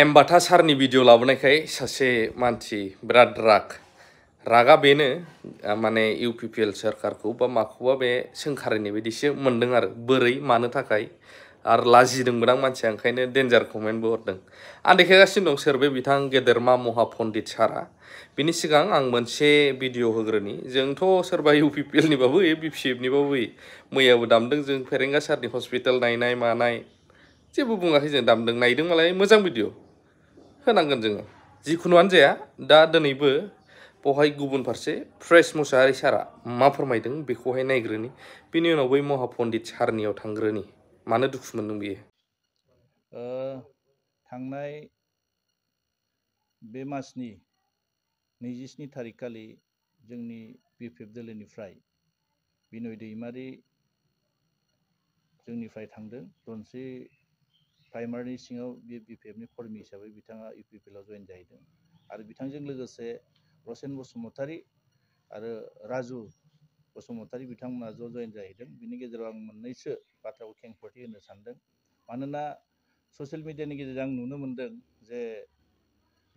एम्बाटा सारनि भिडिअ लाबोनायखाय सासे मानसि बिराद राग रागा बेनो माने इउ पि पि एल सरकार को माखौबा बे सोंखारिनाय बायदिसो मोन्दों आरो बोरै मानसिया ओंखायनो डेन्जार कमेन्टबो हरदों आं देखायगासिनो दं सोर बिथां गेदेरमा महा पन्डित सारा बिनि सिगां आं मोनसे भिडिअ होग्रोनि जोंथ' सोरबा इउ पि पि एलनिबाबो होयो बि पि एफनिबाबो होयो मैयाबो दामदों जों फेरेंगा सारनि हस्पिटाल नायनाय मानाय जेबो बुङाखै जों दामदों नायदों मालाय मोजां भिडिअ होनांगोन जोङो जिखुनुआनो जाया दा दिनैबो बेवहाय गुबुन फारसे फ्रेस मुसाहारि सारा मा फोरमायदों बेखौहाय नायग्रोनि बेनि उनाव बै महा पन्डित सारनियाव थांग्रोनि मानो दुखु मोन्दों बियो थांनाय बे मासनि नैजिस्नि थारिख खालि जोंनि बि पि एफ दोलोनिफ्राय बिनय दैमारि जोंनिफ्राय थांदों रनस्रि प्राइमारिनि सिङाव बे बिपिएफनि खरमि हिसाबै बिथाङा इउपिपिएलआव जइन जाहैदों आरो बिथांजों लोगोसे रसेन बसुमतारी आरो राजु बसुमतारी बिथांमोना ज' जइन जाहैदों बिनि गेजेराव आं मोननैसो बाथ्राखौ खेंफोरथि होनो सान्दों मानोना ससियेल मिडियानि गेजेरजों आं नुनो मोन्दों जे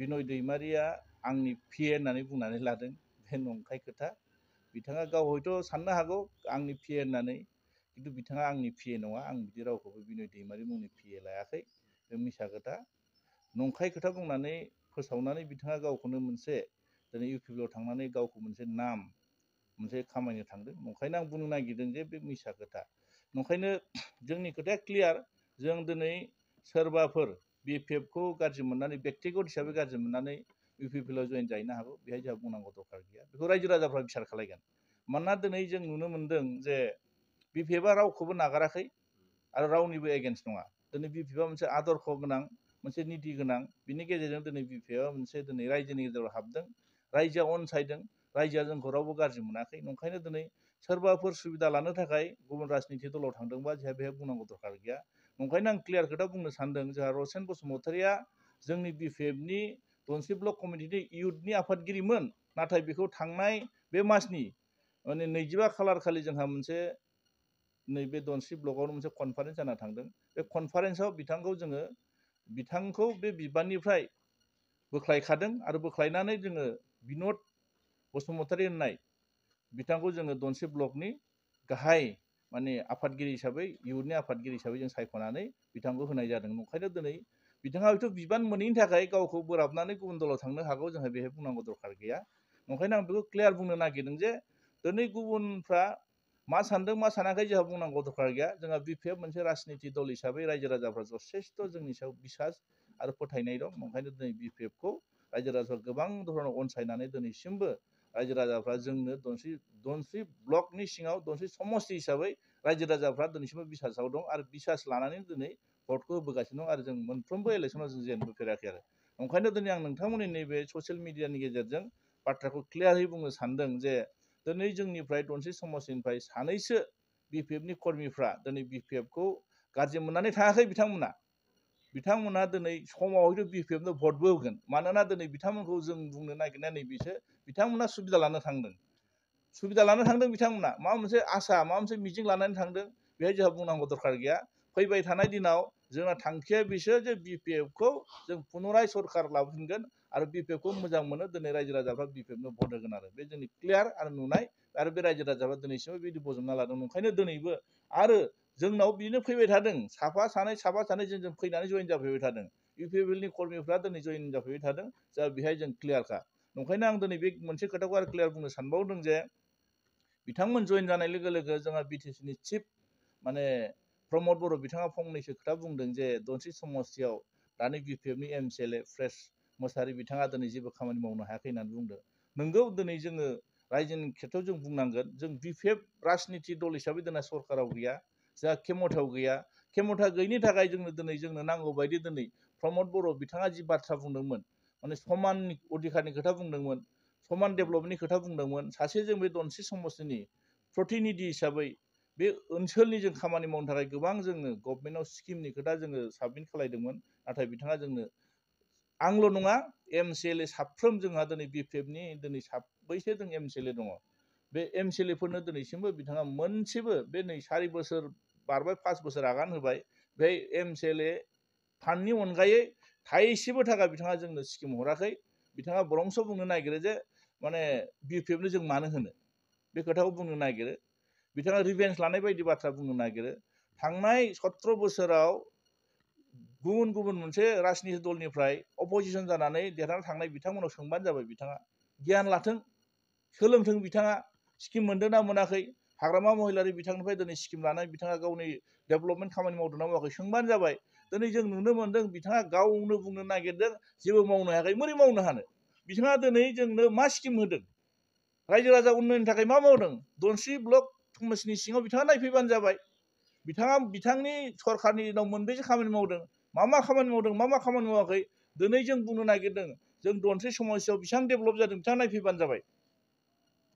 बिनय दैमारिया आंनि पि ए होननानै बुंनानै लादों बे नंखाय खोथा बिथाङा गाव हयथ' साननो हागौ आंनि पि ए होननानै किंतु बिथाङा आंनि पि ए नङा आं बिदि रावखौबो बिनय दैमारि मुंनि पि ए लायाखै बे मिसा खोथा नंखाय खोथा बुंनानै फोसावनानै बिथाङा गावखौनो मोनसे दिनै इउ पि पि एल आव थांनानै गावखौ मोनसे नाम मोनसे खामायनो थांदों नंखायनो आं बुंनो नागिरदों जे बे मिसा खोथा नंखायनो जोंनि खोथाया क्लियार जों दिनै सोरबाफोर बि पि एफ खौ गाज्रि मोननानै बेक्तिगत हिसाबै गाज्रि मोननानै इउ पि पि एल आव जयेन जाहैनो हागौ बेहाय जोंहा बुंनांगौ दरखार गैया बेखौ रायजो राजाफ्रा बिसार खालायगोन मानोना दिनै जों नुनो मोनदों जे बिपिएफआ रावखौबो नागाराखै आरो रावनिबो एगेन्स्ट नङा दिनै बिपिएफआ मोनसे आदर्ख गोनां मोनसे निति गोनां बिनि गेजेरजों दिनै बिपिएफआ मोनसे दिनै रायजोनि गेजेराव हाबदों रायजोआ अनसायदों रायजोआ जोंखौ रावबो गाज्रि मोनाखै नंखायनो दिनै सोरबाफोर सुबिदा लानो थाखाय गुबुन राजनिथि दलाव थांदोंबा जोंहा बेहाय बुंनांगौ दरखार गैया नंखायनो आं क्लियार खोथा बुंनो सानदों जोंहा रसेन बसुमतारीया जोंनि बिपिएफनि दनसि ब्लक कमिटिनि इयुथनि आफादगिरिमोन नाथाय बेखौ थांनाय बे मासनि माने नैजिबा खालार जोंहा मोनसे नैबे दनस्रि ब्लकआवनो मोनसे कनफारेन्स जाना थांदों बे कनफारेन्सआव बिथांखौ जोङो बिथांखौ बे बिबाननिफ्राय बोख्लायखादों आरो बोख्लायनानै जोङो बिनद बसुमतारी होननाय बिथांखौ जोङो दनस्रि ब्लकनि गाहाय माने आफादगिरि हिसाबै इयुननि आफादगिरि हिसाबै जों सायख'नानै बिथांखौ होनाय जादों ओंखायनो दिनै बिथाङा हयथ' बिबान मोनैनि थाखाय गावखौ बोराबनानै गुबुन दलाव थांनो हागौ जोंहा बेहाय बुंनांगौ दरखार गैया ओंखायनो आं बेखौ क्लियार बुंनो नागिरदों जे दिनै गुबुनफ्रा मा सानदों मा सानाखै जोंहा बुंनांगौ दरखार गैया जोंहा बि मोनसे राजनिति दल हिसाबै रायजो राजाफ्रा जथेस्थ' जोंनि सायाव बिसास आरो फोथायनाय दं ओंखायनो दिनै बि पि एफखौ रायजो राजाफ्रा गोबां धरनाव अनसायनानै दिनैसिमबो रायजो राजाफ्रा जोंनो दनस्रि दनस्रि ब्लकनि सिङाव दनस्रि समस्ति हिसाबै रायजो राजाफ्रा दिनैसिमबो बिसासाव दं आरो बिसास लानानै दिनै भटखौ होबोगासिनो दं आरो जों मोनफ्रोमबो इलेक्सनाव जों जेनबोफेराखै आरो ओंखायनो दिनै आं नोंथांमोननि नैबे ससियेल मिडियानि गेजेरजों बाथ्राखौ क्लियारै बुंनो सानदों जे दिनै जोंनिफ्राय दनस्रि समाजनिफ्राय सानैसो बिपिएफनि कर्मिफ्रा दिनै बिपिएफखौ गाज्रि मोननानै थाङाखै बिथांमोना बिथांमोना दिनै समाव हयथ' बिपिएफनो भटबो होगोन मानोना दिनै बिथांमोनखौ जों बुंनो नागिरनाया नैबेसो बिथांमोना सुबिदा लानो थांदों सुबिदा लानो थांदों बिथांमोना माबा मोनसे आसा माबा मोनसे मिजिं लानानै थांदों बेहाय जोंहा बुंनांगौ दरखार गैया फैबाय थानाय दिनाव जोंना थांखिया बिसो जे बि पि खौ जों पुनराय सरकार लाबोफिनगोन आरो बि पि एफ खौ मोजां मोनो दिनै रायजो राजाफ्रा बि पि नो भट होगोन आरो बे जोंनि क्लियार आरो नुनाय आरो बे रायजो राजाफ्रा दिनैसिमबो बिदि बजबना लादों ओंखायनो दिनैबो आरो जोंनाव बिदिनो फैबाय थादों साफा सानै साफा सानै जोंजों फैनानै जयन जाफैबाय थादों इउ पि एल नि कर्मिफ्रा दिनै जयन जाफैबाय थादों जा बेहाय जों क्लियारखा नंखायनो आं दिनै बे मोनसे खोथाखौ आरो क्लियार बुंनो सानबावदों जे बिथांमोन जयन जानाय लोगो लोगो जोंहा बि टि सि नि चिफ माने Promote Boro Bitanga Pong Nishu Tabung Deng Jai Don Si Somo Siyao Dhani BPM Ni Em Fresh Mosari Bitanga Dhani Jibu Kamani Mauna Hakei Nand Bung Deng Nenggau Dhani Jeng Rai Jeng Kheto Jeng Bung Nang Gan Jeng BPM Ras Niti Doli Shabi Dhani Sor Karau Gya Zha Kemot Hau Gya Kemot Hau Gya Nita Gai Jeng Dhani Jeng Nang Lo Baidi Dhani Promote Boro Bitanga Jibu Bata Bung Deng Man Onis Poman Udika Ni Kheta Bung Deng Man Poman Development Ni Kheta Bung Deng Sini Protein di sebagai बे ओनसोलनि जों खामानि मावनो थाखाय गोबां जोङो गभमेन्टआव स्किमनि खोथा जोङो submit खालामदोंमोन नाथाय बिथाङा जोंनो आंल' नङा एम सि एल ए साफ्रोम जोंहा दिनै बि पि एफ नि दिनै साबैसे जों एम सि एल ए दङ बे एम सि एल ए फोरनो दिनैसिमबो बिथाङा मोनसेबो बे नै सारि बोसोर बारबाय पास बोसोर आगान होबाय बे एम सि एल ए फाननि अनगायै थायसेबो थाखा बिथाङा जोंनो स्किम हराखै बिथाङा बरंस' बुंनो नागिरो जे माने बि पि एफ नो जों मानो होनो बे खोथाखौ बुंनो नागिरो बिथाङा रिभेन्स लानाय बायदि बाथ्रा बुंनो नागिरो थांनाय सत्र बोसोराव गुबुन गुबुन मोनसे राजनिति दलनिफ्राय अपजिसन जानानै देरहाना थांनाय बिथांमोनाव सोंबानो जाबाय बिथाङा गियान लाथों सोलोंथों बिथाङा स्किम मोनदों ना मोनाखै हाग्रामा महिलारि बिथांनिफ्राय दिनै स्किम लानानै बिथाङा गावनि डेभेलपमेन्ट खामानि मावदों ना मावाखै सोंबानो जाबाय दिनै जों नुनो मोन्दों बिथाङा गावनो बुंनो नागिरदों जेबो मावनो हायाखै बोरै मावनो हानो बिथाङा दिनै जोंनो मा स्किम होदों रायजो राजा उन्नयननि थाखाय मा मावदों दनस्रि ब्लक थमासनि सिङाव बिथाङा नायफैबानो जाबाय बिथाङा बिथांनि सरकारनि दिनाव मोनबेसे खामानि मावदों मा मा खामानि मावदों मा मा खामानि मावाखै दिनै जों बुंनो नागिरदों जों दन्थ्रि समस्यायाव बिसां डेभलप जादों बिथाङा नायफैबानो जाबाय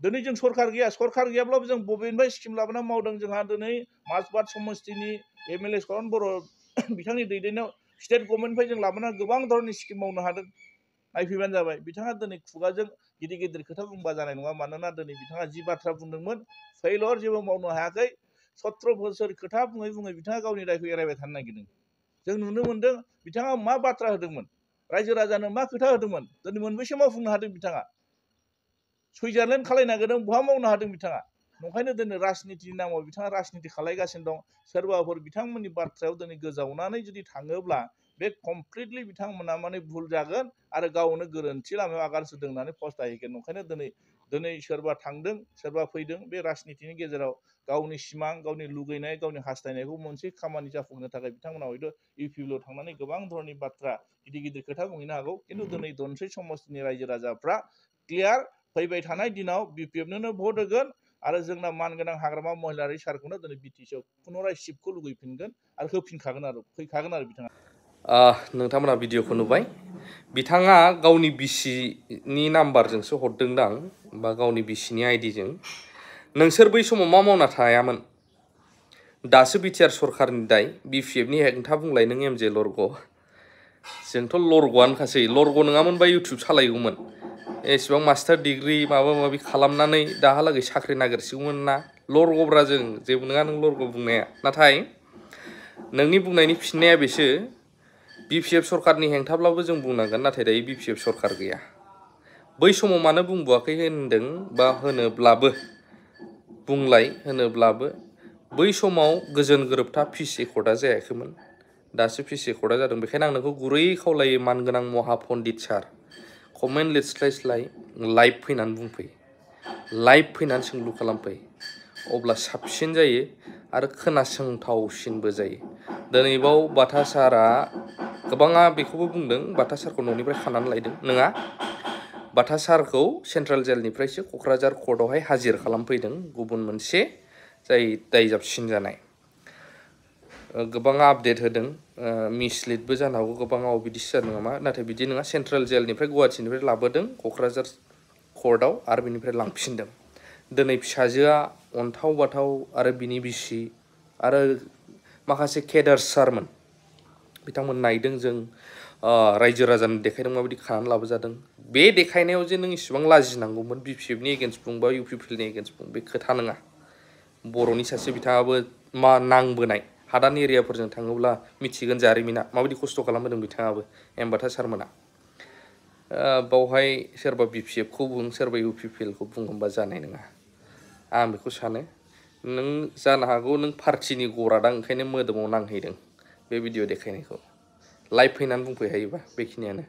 दिनै जों सरकार गैया सरकार गैयाब्लाबो जों बबेनिफ्राय स्किम लाबोना मावदों जोंहा दिनै माजबाद समस्थिनि एम एल ए सरन बर' बिथांनि दैदेननायाव स्टेट गभर्नमेन्टनिफ्राय जों लाबोना गोबां धरननि स्किम मावनो हादों नायफैबानो जाबाय बिथाङा दिनै खुगाजों गिदिर गिदिर खोथा बुंबा जानाय नङा मानोना दिनै बिथाङा जि बाथ्रा बुंदोंमोन फैलर जेबो मावनो हायाखै सत्र' बोसोर खोथा बुङै बुङै बिथाङा गावनि रायखौ एरायबाय थानो नागिरदों जों नुनो मोन्दों बिथाङा मा बाथ्रा होदोंमोन रायजो राजानो मा खोथा होदोंमोन दिनै मोनबेसे मावफुंनो हादों बिथाङा सुइजारलेण्ड खालायनो नागिरदों बहा मावनो हादों बिथाङा नंखायनो दिनै राजनितिनि नामाव बिथाङा राजनिति खालायगासिनो दं सोरबाफोर बिथांमोननि बाथ्रायाव दिनै गोजावनानै जुदि थाङोब्ला बे कमप्लिटलि बिथांमोना माने भुल जागोन आरो गावनो गोरोन्थि लामायाव आगान होननानै फस्थायहैगोन ओंखायनो दिनै दिनै सोरबा थांदों सोरबा फैदों बे राजनितिनि गेजेराव गावनि सिमां गावनि लुगैनाय गावनि हास्थायनायखौ मोनसे खामानि जाफुंनो थाखाय बिथांमोना हयथ' इउपिएलआव थांनानै गोबां धरननि बाथ्रा गिदिर गिदिर खोथा बुंहैनो हागौ खिन्थु दिनै धनस्रि समस्थिनि रायजो राजाफ्रा क्लियार फैबाय थानाय दिनाव बिपिएफनोनो भट होगोन आरो जोंना मान गोनां हाग्रामा महिलारि सारखौनो दिनै बिटिसिआव पुनराय सिपखौ लुगैफिनगोन आरो होफिनखागोन आरो फैखागोन आरो बिथाङा नोंथांमोना भिडिअखौ नुबाय बिथाङा गावनि बिसिनि नाम्बारजोंसो हरदोंदां बा गावनि बिसिनि आइडिजों नोंसोर बै समाव मा मावना थायामोन दासो बिटिआर सरकारनि दाय बिपिएफनि हेंथा बुंलाय नों एम जे लरग' जोंथ' लरग'आनोखासै लरग' नङामोनबा इउटुब सालायगौमोन एसेबां मास्टार डिग्रि माबा माबि खालामनानै दाहालागै साख्रि नागिरसिगौमोन ना लरग'ब्रा जों जेबो नङा नों लरग' बुंनाया नाथाय नोंनि बुंनायनि फिननाया बेसो बि सरकार एफ सरकारनि जो जों बुंनांगोन नाथाय दायो बि सरकार गैया बै समाव मानो बुंबोआखै होनदों बा होनोब्लाबो बुंलाय होनोब्लाबो बै समाव गोजोन गोरोबथा पिस एकर्डआ जायाखैमोन दासो पिस एकर्डआ जादों बेखायनो आं नोंखौ गुरै खावलायो मानगोनां महा पन्डित सार कमेन्ट लिरस्लायस्लाय लाइभ फैनानै बुंफै लाइभ फैनानै सोंलु खालामफै अब्ला साबसिन जायो आरो खोनासंथावसिनबो जायो दिनैबाव बाथा सारा गोबाङा बेखौबो बुंदों बाथा सारखौ न'निफ्राय खानानै लायदों नङा बाथा सारखौ सेन्ट्रेल जेलनिफ्रायसो क'क्राझार कर्टआवहाय हाजिर खालामफैदों गुबुन मोनसे जाय दाय जाबसिन जानाय गोबाङा आपडेट होदों मिसलिडबो जानो हागौ गोबाङाव बिदिसो जादों नामा नाथाय बिदि नङा सेन्ट्रेल जेलनिफ्राय गुवाहाटिनिफ्राय लाबोदों क'क्राझार कर्टआव आरो बिनिफ्राय लांफिनदों दिनै फिसाजोआ अन्थाव बाथाव आरो बिनि बिसि आरो माखासे केदार सारमोन बिथांमोननायदों जों रायजो राजानो देखायदों माबायदि खानानै लाबोजादों बे देखायनायाव जे नों इसिबां लाजिनांगौमोन बि पि एफनि एगेन्स्ट बुं बा इउ पि पि एलनि एगेन्स्ट बुं बे खोथा नङा बर'नि सासे बिथाङाबो मा नांबोनाय हादान एरियाफोरजों थाङोब्ला मिथिगोन जारिमिना माबायदि खस्थ' खालामबोदों बिथाङाबो एम्बाथा सारमोना बावहाय सोरबा बि पि एफखौ बुं सोरबा इउ पि पि एलखौ बुं होनबा जानाय नङा आं बेखौ सानो नों जानो हागौ नों पार्टिनि गरादा ओंखायनो मोदोमाव नांहैदों बे भिडिअ देखायनायखौ लाइभ फैनानै बुंफैखायोबा बेखिनियानो